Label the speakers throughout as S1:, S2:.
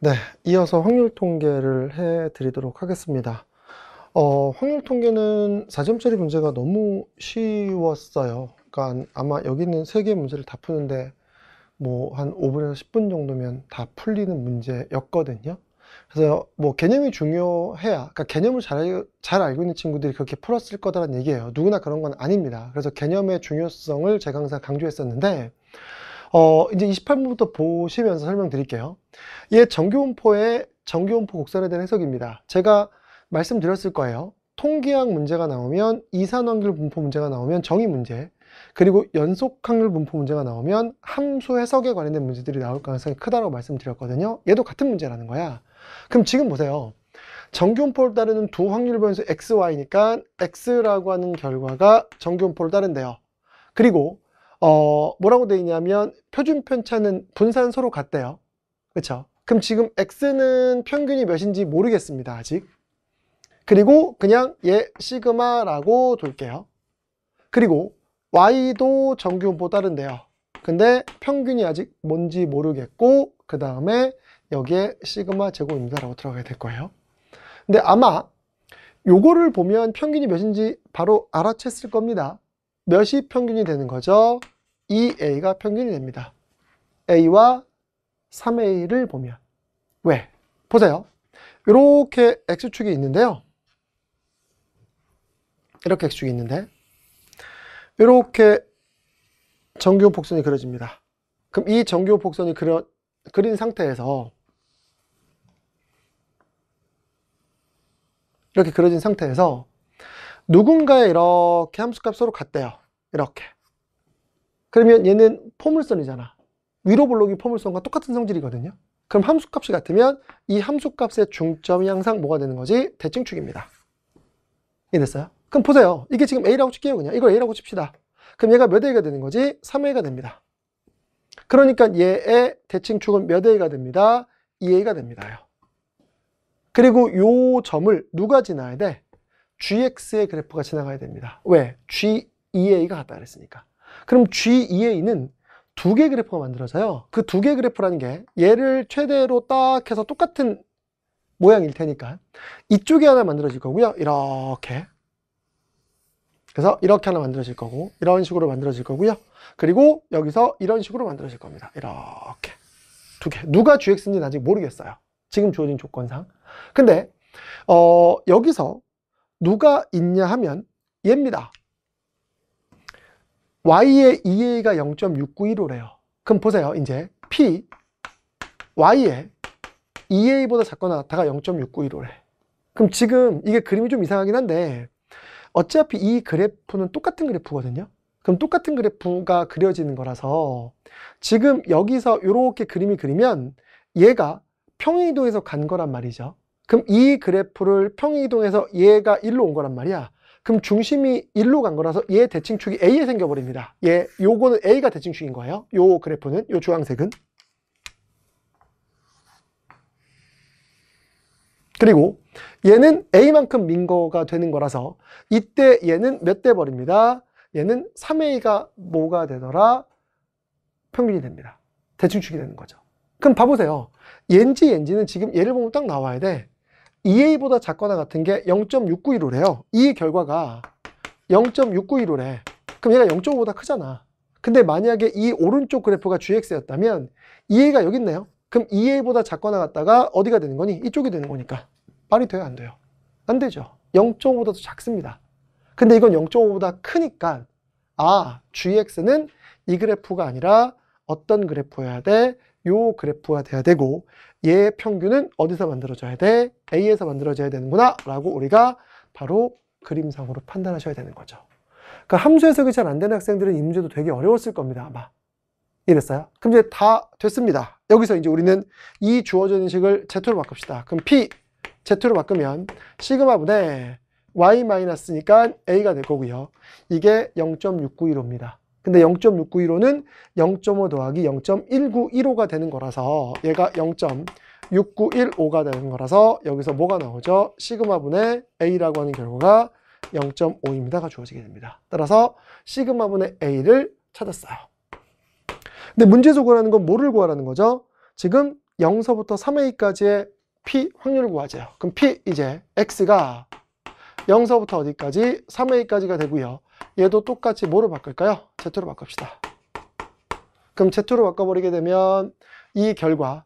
S1: 네, 이어서 확률 통계를 해드리도록 하겠습니다. 어, 확률 통계는 4점짜리 문제가 너무 쉬웠어요. 그러니까 아마 여기 있는 3개 의 문제를 다 푸는데 뭐 한 5분에서 10분 정도면 다 풀리는 문제였거든요. 그래서 뭐 개념이 중요해야 그러니까 개념을 잘, 잘 알고 있는 친구들이 그렇게 풀었을 거다라는 얘기예요. 누구나 그런 건 아닙니다. 그래서 개념의 중요성을 제가 항상 강조했었는데 어, 이제 28번부터 보시면서 설명드릴게요. 예, 정교음포의 정교음포 곡선에 대한 해석입니다. 제가 말씀드렸을 거예요. 통계학 문제가 나오면 이산환율 분포 문제가 나오면 정의 문제 그리고 연속확률 분포 문제가 나오면 함수 해석에 관련된 문제들이 나올 가능성이 크다고 말씀드렸거든요. 얘도 같은 문제라는 거야. 그럼 지금 보세요. 정교음포를 따르는 두 확률 변수 x, y니까 x라고 하는 결과가 정교음포를 따른대요. 그리고 어, 뭐라고 돼 있냐면 표준 편차는 분산 서로 같대요. 그쵸 그럼 지금 x는 평균이 몇인지 모르겠습니다. 아직. 그리고 그냥 얘 시그마라고 둘게요. 그리고 y도 정규분포 따른데요. 근데 평균이 아직 뭔지 모르겠고 그 다음에 여기에 시그마 제곱입니다라고 들어가게 될 거예요. 근데 아마 요거를 보면 평균이 몇인지 바로 알아챘을 겁니다. 몇이 평균이 되는 거죠? 2a가 평균이 됩니다. a와 3a를 보면 왜? 보세요. 이렇게 x축이 있는데요. 이렇게 x축이 있는데 이렇게 정규 복선이 그려집니다. 그럼 이 정규 복선이 그려, 그린 상태에서 이렇게 그려진 상태에서 누군가의 이렇게 함수값 서로 같대요 이렇게 그러면 얘는 포물선이잖아 위로 블록이 포물선과 똑같은 성질이거든요 그럼 함수값이 같으면 이 함수값의 중점이 항상 뭐가 되는 거지? 대칭축입니다 이해됐어요? 그럼 보세요 이게 지금 A라고 칠게요 그냥 이걸 A라고 칩시다 그럼 얘가 몇 A가 되는 거지? 3A가 됩니다 그러니까 얘의 대칭축은 몇 A가 됩니다? 2A가 됩니다 그리고 요 점을 누가 지나야 돼? GX의 그래프가 지나가야 됩니다. 왜? GEA가 갔다 그랬으니까. 그럼 GEA는 두 개 그래프가 만들어져요. 그 두 개 그래프라는 게 얘를 최대로 딱 해서 똑같은 모양일 테니까 이쪽에 하나 만들어질 거고요. 이렇게. 그래서 이렇게 하나 만들어질 거고 이런 식으로 만들어질 거고요. 그리고 여기서 이런 식으로 만들어질 겁니다. 이렇게. 두 개. 누가 GX인지는 아직 모르겠어요. 지금 주어진 조건상. 근데 어, 여기서 누가 있냐 하면 얘입니다. y의 e a 가 0.6915래요. 그럼 보세요. 이제 p y의 e a 보다 작거나 같다가 0.6915래. 그럼 지금 이게 그림이 좀 이상하긴 한데 어차피 이 그래프는 똑같은 그래프거든요. 그럼 똑같은 그래프가 그려지는 거라서 지금 여기서 이렇게 그림이 그리면 얘가 평행이동해서 간 거란 말이죠. 그럼 이 그래프를 평행이동해서 얘가 1로 온 거란 말이야 그럼 중심이 1로 간 거라서 얘 대칭축이 A에 생겨버립니다. 얘, 요거는 A가 대칭축인 거예요. 요 그래프는, 요 주황색은. 그리고 얘는 A만큼 민 거가 되는 거라서 이때 얘는 몇 대 버립니다. 얘는 3A가 뭐가 되더라? 평균이 됩니다. 대칭축이 되는 거죠. 그럼 봐보세요. 얘인지 얘인지는 지금 얘를 보면 딱 나와야 돼. EA보다 작거나 같은 게 0.691호래요. 이 결과가 0.691호래. 그럼 얘가 0.5보다 크잖아. 근데 만약에 이 오른쪽 그래프가 GX였다면 EA가 여기 있네요. 그럼 EA보다 작거나 같다가 어디가 되는 거니? 이쪽이 되는 거니까. 말이 돼요? 안 돼요? 안 되죠. 0.5보다도 작습니다. 근데 이건 0.5보다 크니까 아, GX는 이 그래프가 아니라 어떤 그래프여야 돼? 요그래프가 돼야 되고 얘 평균은 어디서 만들어져야 돼? A에서 만들어져야 되는구나 라고 우리가 바로 그림상으로 판단하셔야 되는 거죠 그러니까 함수 해석이 잘 안 되는 학생들은 이 문제도 되게 어려웠을 겁니다 아마 이랬어요 그럼 이제 다 됐습니다 여기서 이제 우리는 이 주어진 인식을 Z로 바꿉시다 그럼 P Z로 바꾸면 시그마분의 Y-니까 A가 될 거고요 이게 0.691호입니다 근데 0.691호는 0.5 더하기 0.1915가 되는 거라서 얘가 0.6915가 되는 거라서 여기서 뭐가 나오죠? 시그마분의 A라고 하는 결과가 0.5입니다가 주어지게 됩니다. 따라서 시그마분의 A를 찾았어요. 근데 문제에서 구하라는 건 뭐를 구하라는 거죠? 지금 0서부터 3A까지의 P 확률을 구하세요. 그럼 P 이제 X가 0서부터 어디까지? 3A까지가 되고요. 얘도 똑같이 뭐로 바꿀까요? Z로 바꿉시다. 그럼 Z로 바꿔버리게 되면 이 결과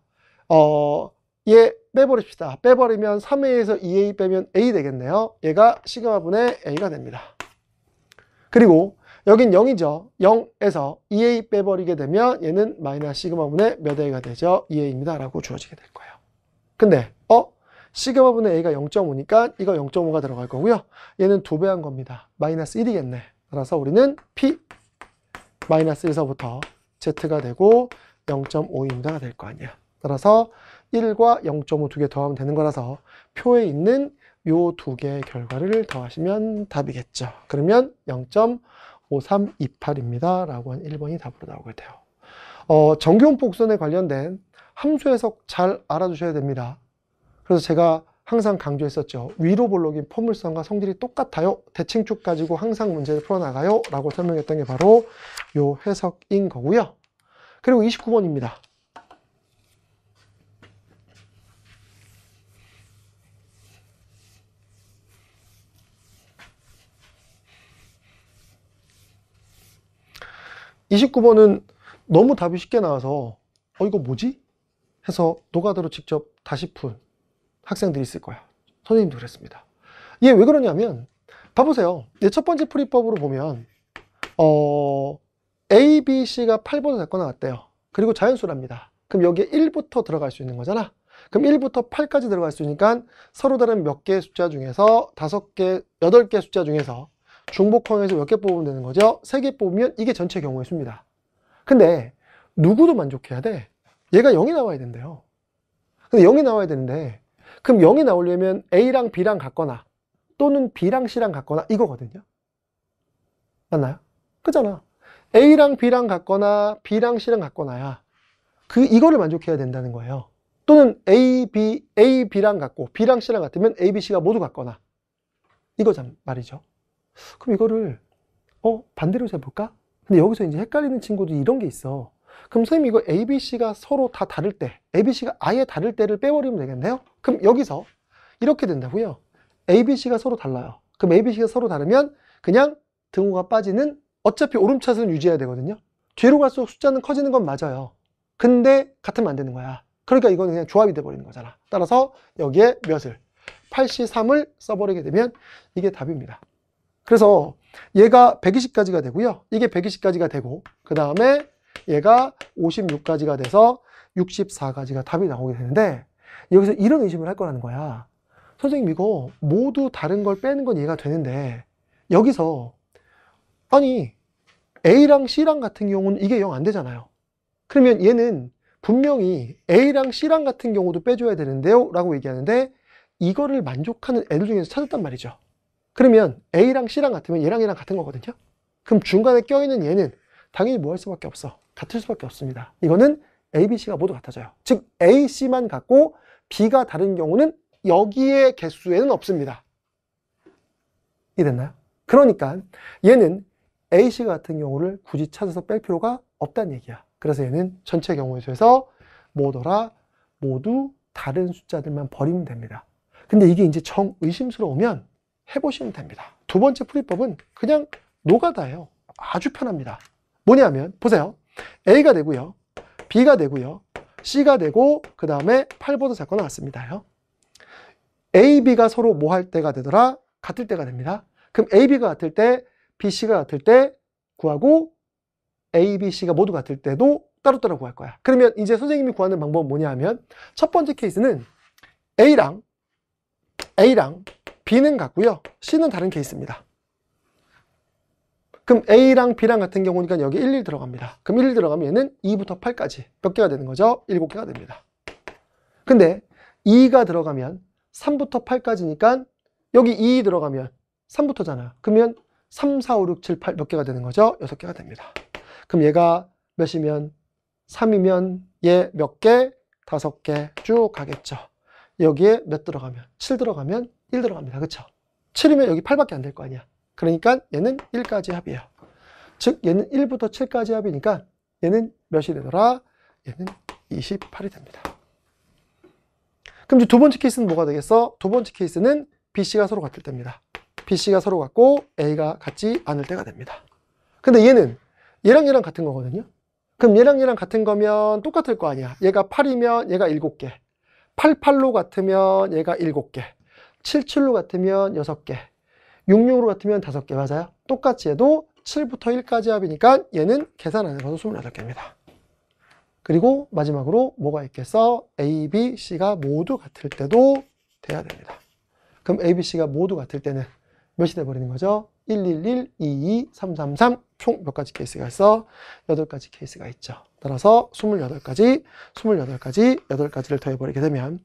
S1: 어, 얘 빼버립시다. 빼버리면 3A에서 2A 빼면 A 되겠네요. 얘가 시그마분의 A가 됩니다. 그리고 여긴 0이죠. 0에서 2A 빼버리게 되면 얘는 마이너스 시그마분의 몇 A가 되죠? 2A입니다. 라고 주어지게 될 거예요. 근데 시그마분의 A가 0.5니까 이거 0.5가 들어갈 거고요. 얘는 두배한 겁니다. 마이너스 1이겠네. 따라서 우리는 P 마이너스 1서부터 Z가 되고 0 5니다가될 거 아니야. 따라서 1과 0.5 두 개 더하면 되는 거라서 표에 있는 요 두 개의 결과를 더하시면 답이겠죠. 그러면 0.5328입니다. 라고 한 1번이 답으로 나오게 돼요. 어, 정교운 복선에 관련된 함수 해석 잘 알아두셔야 됩니다. 그래서 제가 항상 강조했었죠. 위로 볼록인 포물선과 성질이 똑같아요. 대칭축 가지고 항상 문제를 풀어나가요. 라고 설명했던 게 바로 요 해석인 거고요. 그리고 29번입니다. 2 9 번은 너무 답이 쉽게 나와서 어 이거 뭐지? 해서 노가다로 직접 다시 푼 학생들이 있을 거야. 선생님도 그랬습니다. 이게 왜 그러냐면 봐보세요. 첫 번째 풀이법으로 보면 어, A, B, C가 8번을 갖고 나왔대요. 그리고 자연수랍니다. 그럼 여기에 1부터 들어갈 수 있는 거잖아. 그럼 1부터 8까지 들어갈 수 있으니까 서로 다른 몇 개 숫자 중에서 5개, 8개 숫자 중에서 중복형에서 몇 개 뽑으면 되는 거죠? 3개 뽑으면 이게 전체 경우의 수입니다. 근데 누구도 만족해야 돼. 얘가 0이 나와야 된대요. 근데 0이 나와야 되는데 그럼 0이 나오려면 A랑 B랑 같거나 또는 B랑 C랑 같거나 이거거든요. 맞나요? 그잖아. A랑 B랑 같거나 B랑 C랑 같거나야. 그 이거를 만족해야 된다는 거예요. 또는 A, B, A, B랑 같고 B랑 C랑 같으면 A, B, C가 모두 같거나 이거 참 말이죠. 그럼 이거를 어 반대로 해볼까? 근데 여기서 이제 헷갈리는 친구도 이런 게 있어. 그럼 선생님 이거 ABC가 서로 다 다를 때 ABC가 아예 다를 때를 빼버리면 되겠네요 그럼 여기서 이렇게 된다고요 ABC가 서로 달라요 그럼 ABC가 서로 다르면 그냥 등호가 빠지는 어차피 오름차순 유지해야 되거든요 뒤로 갈수록 숫자는 커지는 건 맞아요 근데 같으면 안 되는 거야 그러니까 이건 그냥 조합이 돼버리는 거잖아 따라서 여기에 몇을 83을 써버리게 되면 이게 답입니다 그래서 얘가 120까지가 되고요 이게 120까지가 되고 그 다음에 얘가 56가지가 돼서 64가지가 답이 나오게 되는데 여기서 이런 의심을 할 거라는 거야. 선생님 이거 모두 다른 걸 빼는 건 이해가 되는데 여기서 아니 A랑 C랑 같은 경우는 이게 0 안 되잖아요. 그러면 얘는 분명히 A랑 C랑 같은 경우도 빼줘야 되는데요 라고 얘기하는데 이거를 만족하는 애들 중에서 찾았단 말이죠. 그러면 A랑 C랑 같으면 얘랑 얘랑 같은 거거든요. 그럼 중간에 껴있는 얘는 당연히 뭐 할 수밖에 없어. 같을 수밖에 없습니다. 이거는 A, B, C가 모두 같아져요. 즉 A, C만 같고 B가 다른 경우는 여기에 개수에는 없습니다. 이됐나요? 그러니까 얘는 A, C 같은 경우를 굳이 찾아서 뺄 필요가 없다는 얘기야. 그래서 얘는 전체 경우에서뭐더라 모두 다른 숫자들만 버리면 됩니다. 근데 이게 이제 정 의심스러우면 해보시면 됩니다. 두 번째 풀이법은 그냥 노가다예요. 아주 편합니다. 뭐냐면 보세요. A가 되고요. B가 되고요. C가 되고 그 다음에 8번도 잡고 나왔습니다요. A, B가 서로 뭐 할 때가 되더라? 같을 때가 됩니다. 그럼 A, B가 같을 때 B, C가 같을 때 구하고 A, B, C가 모두 같을 때도 따로따로 구할 거야. 그러면 이제 선생님이 구하는 방법은 뭐냐 하면 첫 번째 케이스는 A랑 A랑 B는 같고요. C는 다른 케이스입니다. 그럼 A랑 B랑 같은 경우니까 여기 1, 1 들어갑니다. 그럼 1, 1 들어가면 얘는 2부터 8까지 몇 개가 되는 거죠? 7개가 됩니다. 근데 2가 들어가면 3부터 8까지니까 여기 2 e 들어가면 3부터잖아. 요 그러면 3, 4, 5, 6, 7, 8 몇 개가 되는 거죠? 6개가 됩니다. 그럼 얘가 몇이면 3이면 얘 몇 개? 5개 쭉 가겠죠. 여기에 몇 들어가면? 7 들어가면 1 들어갑니다. 그렇죠? 7이면 여기 8밖에 안 될 거 아니야. 그러니까 얘는 1까지 합이에요. 즉 얘는 1부터 7까지 합이니까 얘는 몇이 되더라? 얘는 28이 됩니다. 그럼 이제 두 번째 케이스는 뭐가 되겠어? 두 번째 케이스는 BC가 서로 같을 때입니다. BC가 서로 같고 A가 같지 않을 때가 됩니다. 근데 얘는 얘랑 얘랑 같은 거거든요. 그럼 얘랑 얘랑 같은 거면 똑같을 거 아니야. 얘가 8이면 얘가 7개. 88로 같으면 얘가 7개. 77로 같으면 6개. 66으로 같으면 5개 맞아요. 똑같이 해도 7부터 1까지 합이니까 얘는 계산 안 해봐도 28개입니다. 그리고 마지막으로 뭐가 있겠어? A, B, C가 모두 같을 때도 돼야 됩니다. 그럼 A, B, C가 모두 같을 때는 몇이 돼버리는 거죠? 111, 22, 333, 총 몇 가지 케이스가 있어? 8가지 케이스가 있죠. 따라서 28가지, 28가지, 8가지를 더해버리게 되면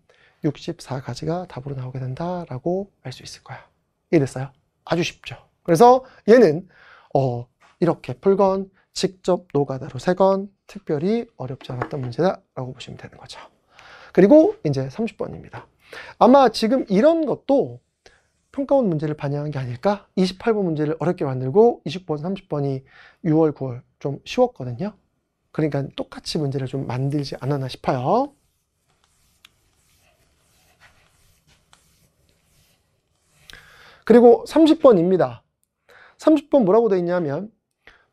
S1: 64가지가 답으로 나오게 된다라고 알 수 있을 거야. 이랬어요. 아주 쉽죠. 그래서 얘는 어, 이렇게 풀건 직접 노가다로 세건 특별히 어렵지 않았던 문제다라고 보시면 되는 거죠. 그리고 이제 30번입니다. 아마 지금 이런 것도 평가원 문제를 반영한 게 아닐까? 28번 문제를 어렵게 만들고 20번, 30번이 6월, 9월 좀 쉬웠거든요. 그러니까 똑같이 문제를 좀 만들지 않았나 싶어요. 그리고 30번입니다. 30번 뭐라고 되어 있냐면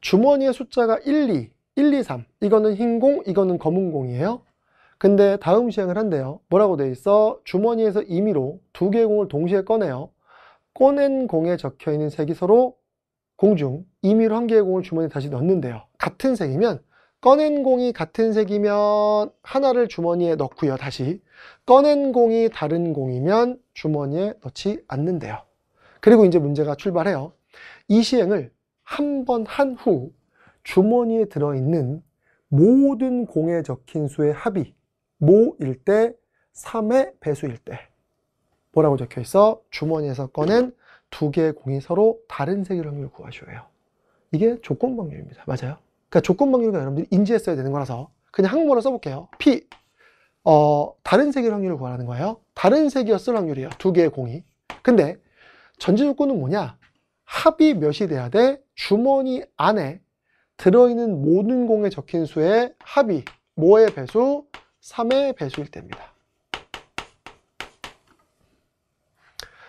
S1: 주머니의 숫자가 1, 2, 1, 2, 3 이거는 흰 공, 이거는 검은 공이에요. 근데 다음 시행을 한대요. 뭐라고 되어 있어? 주머니에서 임의로 두 개의 공을 동시에 꺼내요. 꺼낸 공에 적혀있는 색이 서로 공중, 임의로 한 개의 공을 주머니에 다시 넣는데요. 같은 색이면 꺼낸 공이 같은 색이면 하나를 주머니에 넣고요. 다시 꺼낸 공이 다른 공이면 주머니에 넣지 않는데요. 그리고 이제 문제가 출발해요. 이 시행을 한 번 한 후 주머니에 들어있는 모든 공에 적힌 수의 합이 모일 때 3의 배수일 때 뭐라고 적혀 있어? 주머니에서 꺼낸 두 개의 공이 서로 다른 색일 확률을 구하셔요. 이게 조건 확률입니다. 맞아요? 그러니까 조건 확률과 여러분들이 인지했어야 되는 거라서 그냥 항목으로 써볼게요. P 어, 다른 색일 확률을 구하라는 거예요. 다른 색이었을 확률이에요. 두 개의 공이. 근데 전제 조건은 뭐냐? 합이 몇이 돼야 돼? 주머니 안에 들어있는 모든 공에 적힌 수의 합이 뭐의 배수? 3의 배수일 때입니다.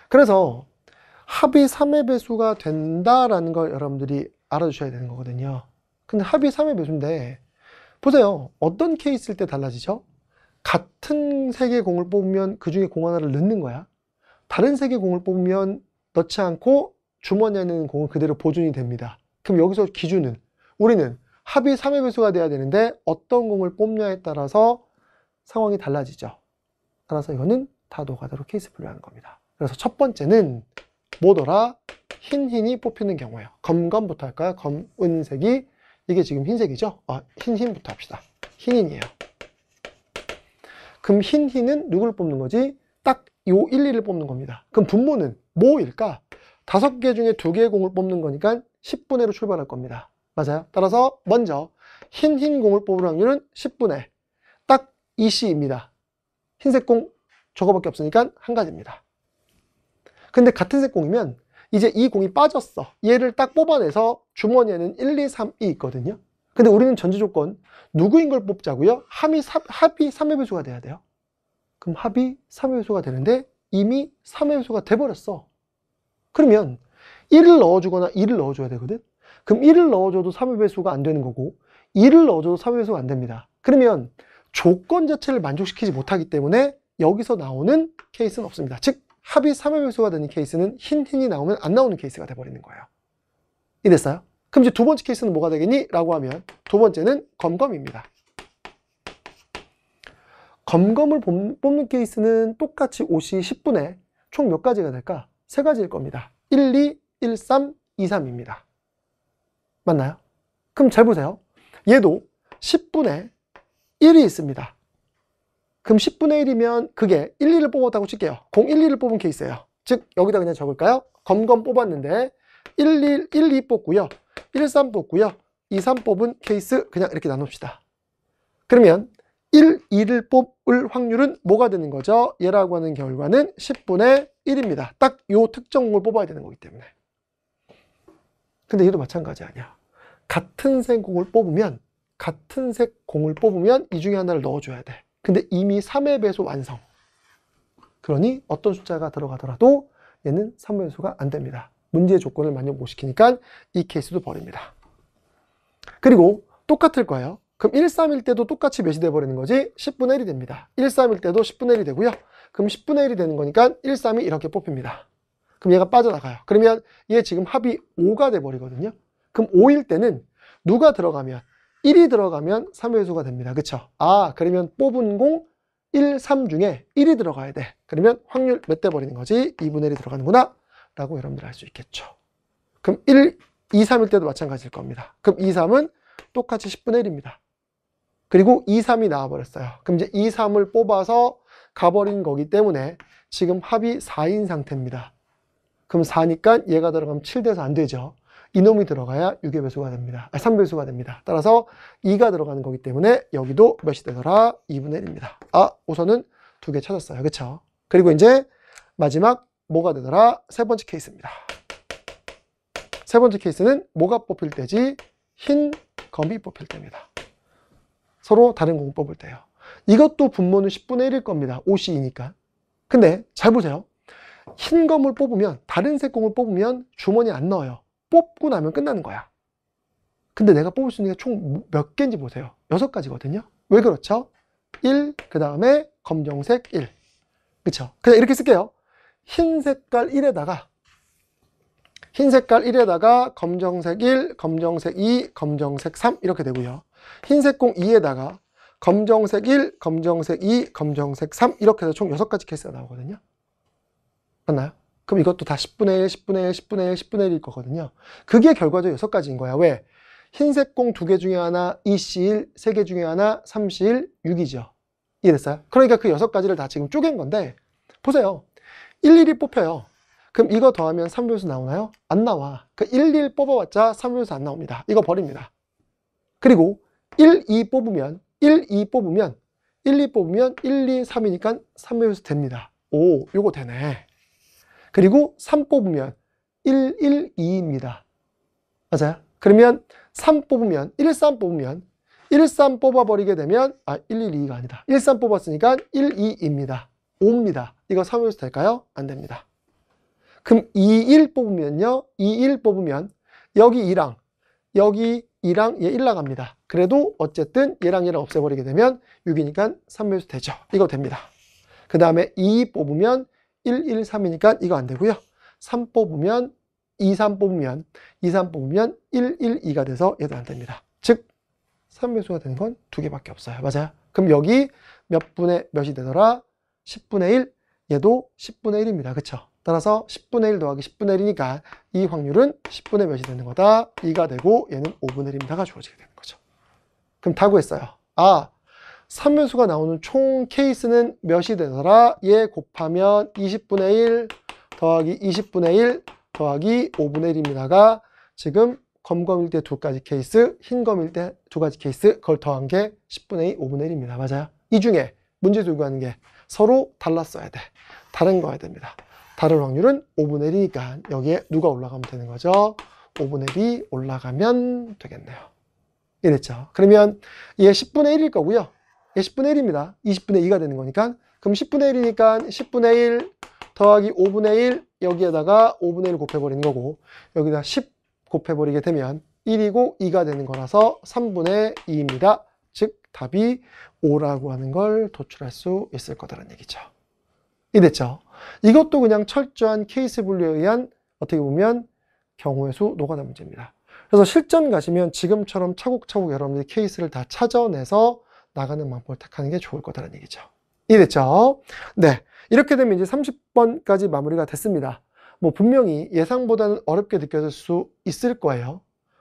S1: 그래서 합이 3의 배수가 된다라는 걸 여러분들이 알아주셔야 되는 거거든요. 근데 합이 3의 배수인데 보세요. 어떤 케이스일 때 달라지죠? 같은 색의 공을 뽑으면 그 중에 공 하나를 넣는 거야. 다른 색의 공을 뽑으면 넣지 않고 주머니에 있는 공은 그대로 보존이 됩니다. 그럼 여기서 기준은 우리는 합이 3의 배수가 돼야 되는데 어떤 공을 뽑냐에 따라서 상황이 달라지죠. 따라서 이거는 다도가도록 케이스 분류하는 겁니다. 그래서 첫 번째는 뭐더라? 흰흰이 뽑히는 경우예요. 검검부터 할까요? 검은색이 이게 지금 흰색이죠? 아, 흰흰부터 합시다. 흰흰이에요. 그럼 흰흰은 누구를 뽑는 거지? 딱 요 1, 2를 뽑는 겁니다. 그럼 분모는 뭐일까? 다섯 개 중에 두 개의 공을 뽑는 거니까 10분의 로 출발할 겁니다. 맞아요? 따라서 먼저 흰 흰 공을 뽑을 확률은 10분의 딱 2C입니다. 흰색 공 저거밖에 없으니까 한 가지입니다. 근데 같은 색 공이면 이제 이 공이 빠졌어. 얘를 딱 뽑아내서 주머니에는 1, 2, 3, 이 있거든요. 근데 우리는 전제 조건 누구인 걸 뽑자고요? 합이, 합이 3의 배수가 돼야 돼요. 그럼 합이 3의 배수가 되는데 이미 3회수가 돼버렸어. 그러면 1을 넣어주거나 2를 넣어줘야 되거든? 그럼 1을 넣어줘도 3회수가 안 되는 거고 2를 넣어줘도 3회수가 안 됩니다. 그러면 조건 자체를 만족시키지 못하기 때문에 여기서 나오는 케이스는 없습니다. 즉 합이 3회수가 되는 케이스는 흰흰이 나오면 안 나오는 케이스가 돼버리는 거예요. 이랬어요? 그럼 이제 두 번째 케이스는 뭐가 되겠니? 라고 하면 두 번째는 검검입니다. 검검을 뽑는 케이스는 똑같이 옷이 10분에 총 몇 가지가 될까? 세 가지일 겁니다. 1, 2, 1, 3, 2, 3입니다. 맞나요? 그럼 잘 보세요. 얘도 10분에 1이 있습니다. 그럼 10분의 1이면 그게 1, 2를 뽑았다고 칠게요. 0, 1, 2를 뽑은 케이스예요. 즉 여기다 그냥 적을까요? 검검 뽑았는데 1, 2, 1, 2 뽑고요. 1, 3 뽑고요. 2, 3 뽑은 케이스 그냥 이렇게 나눕시다. 그러면 1, 2를 뽑을 확률은 뭐가 되는 거죠? 얘라고 하는 결과는 10분의 1입니다. 딱 요 특정 공을 뽑아야 되는 거기 때문에. 근데 얘도 마찬가지 아니야. 같은 색 공을 뽑으면 같은 색 공을 뽑으면 이 중에 하나를 넣어줘야 돼. 근데 이미 3의 배수 완성. 그러니 어떤 숫자가 들어가더라도 얘는 3의 배수가 안 됩니다. 문제의 조건을 만족 못 시키니까 이 케이스도 버립니다. 그리고 똑같을 거예요. 그럼 1, 3일 때도 똑같이 몇이 돼버리는 거지? 10분의 1이 됩니다. 1, 3일 때도 10분의 1이 되고요. 그럼 10분의 1이 되는 거니까 1, 3이 이렇게 뽑힙니다. 그럼 얘가 빠져나가요. 그러면 얘 지금 합이 5가 돼버리거든요. 그럼 5일 때는 누가 들어가면 1이 들어가면 3회수가 됩니다. 그쵸? 아 그러면 뽑은 공 1, 3 중에 1이 들어가야 돼. 그러면 확률 몇 대 버리는 거지? 2분의 1이 들어가는구나. 라고 여러분들 알 수 있겠죠. 그럼 1, 2, 3일 때도 마찬가지일 겁니다. 그럼 2, 3은 똑같이 10분의 1입니다. 그리고 2, 3이 나와버렸어요. 그럼 이제 2, 3을 뽑아서 가버린 거기 때문에 지금 합이 4인 상태입니다. 그럼 4니까 얘가 들어가면 7돼서 안 되죠. 이놈이 들어가야 6의 배수가 됩니다. 아, 3배수가 됩니다. 따라서 2가 들어가는 거기 때문에 여기도 몇이 되더라? 2분의 1입니다. 아, 우선은 두 개 찾았어요. 그쵸 그리고 이제 마지막 뭐가 되더라? 세 번째 케이스입니다. 세 번째 케이스는 뭐가 뽑힐 때지? 흰 검이 뽑힐 때입니다. 서로 다른 공뽑을때요 이것도 분모는 10분의 1일 겁니다. 5시이니까. 근데 잘 보세요. 흰 검을 뽑으면 다른 색 공을 뽑으면 주머니 안 넣어요. 뽑고 나면 끝나는 거야. 근데 내가 뽑을 수 있는 게 총 몇 개인지 보세요. 6가지거든요. 왜 그렇죠? 1, 그 다음에 검정색 1. 그쵸? 그냥 이렇게 쓸게요. 흰 색깔 1에다가 흰 색깔 1에다가 검정색 1, 검정색 2, 검정색 3 이렇게 되고요. 흰색 공 2에다가 검정색 1, 검정색 2, 검정색 3 이렇게 해서 총 6가지 케이스가 나오거든요. 맞나요? 그럼 이것도 다 10분의 1, 10분의 1, 10분의 1, 10분의 1일 거거든요. 그게 결과적으로 6가지인 거야. 왜? 흰색 공 2개 중에 하나, 2C1, 세 개 중에 하나, 3C1, 6이죠. 이해됐어요? 그러니까 그 6가지를 다 지금 쪼갠 건데 보세요. 일일이 뽑혀요. 그럼 이거 더하면 3분수 나오나요? 안 나와. 그 1, 1 뽑아봤자 3분수 안 나옵니다. 이거 버립니다. 그리고 1, 2 뽑으면 1, 2 뽑으면 1, 2 뽑으면 1, 2, 3이니까 3분수 됩니다. 오, 요거 되네. 그리고 3 뽑으면 1, 1, 2입니다. 맞아요? 그러면 3 뽑으면 1, 3 뽑으면 1, 3 뽑아버리게 되면 아, 1, 1, 2가 아니다. 1, 3 뽑았으니까 1, 2입니다. 5입니다. 이거 3분수 될까요? 안 됩니다. 그럼 2, 1 뽑으면요. 2, 1 뽑으면 여기 2랑 여기 2랑 얘 1 나갑니다. 그래도 어쨌든 얘랑 얘랑 없애버리게 되면 6이니까 3배수 되죠. 이거 됩니다. 그 다음에 2 뽑으면 1, 1, 3이니까 이거 안 되고요. 3 뽑으면 2, 3 뽑으면 2, 3 뽑으면 1, 1, 2가 돼서 얘도 안 됩니다. 즉 3배수가 되는 건 두 개밖에 없어요. 맞아요? 그럼 여기 몇 분의 몇이 되더라? 10분의 1 얘도 10분의 1입니다. 그쵸? 따라서 10분의 1 더하기 10분의 1이니까 이 확률은 10분의 몇이 되는 거다. 2가 되고 얘는 5분의 1입니다가 주어지게 되는 거죠. 그럼 다 구했어요. 아, 3변수가 나오는 총 케이스는 몇이 되더라? 얘 곱하면 20분의 1 더하기 20분의 1 더하기 5분의 1입니다가 지금 검검일 때 두 가지 케이스, 흰검일 때 두 가지 케이스, 그걸 더한 게 10분의 2, 5분의 1입니다. 맞아요? 이 중에 문제 들고 하는 게 서로 달랐어야 돼. 다른 거야 됩니다. 다를 확률은 5분의 1이니까 여기에 누가 올라가면 되는 거죠? 5분의 1이 올라가면 되겠네요. 이랬죠. 그러면 얘 10분의 1일 거고요. 얘 10분의 1입니다. 20분의 2가 되는 거니까 그럼 10분의 1이니까 10분의 1 더하기 5분의 1 여기에다가 5분의 1 곱해버리는 거고 여기다 10 곱해버리게 되면 1이고 2가 되는 거라서 3분의 2입니다. 즉 답이 5라고 하는 걸 도출할 수 있을 거다라는 얘기죠. 이랬죠. 이것도 그냥 철저한 케이스 분류에 의한 어떻게 보면 경우의 수 노가다 문제입니다. 그래서 실전 가시면 지금처럼 차곡차곡 여러분들이 케이스를 다 찾아내서 나가는 방법을 택하는 게 좋을 거다라는 얘기죠. 이해됐죠? 네. 이렇게 되면 이제 30번까지 마무리가 됐습니다. 뭐 분명히 예상보다는 어렵게 느껴질 수 있을 거예요.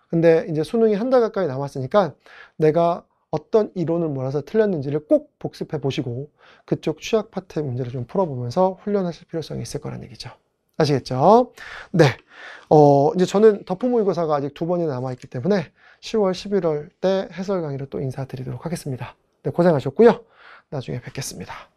S1: 근데 이제 수능이 한 달 가까이 남았으니까 내가 어떤 이론을 몰아서 틀렸는지를 꼭 복습해 보시고 그쪽 취약 파트 의 문제를 좀 풀어보면서 훈련하실 필요성이 있을 거란 얘기죠. 아시겠죠? 네. 어, 이제 저는 덕어 모의고사가 아직 두 번이 남아있기 때문에 10월, 11월 때 해설 강의로 또 인사드리도록 하겠습니다. 네, 고생하셨고요. 나중에 뵙겠습니다.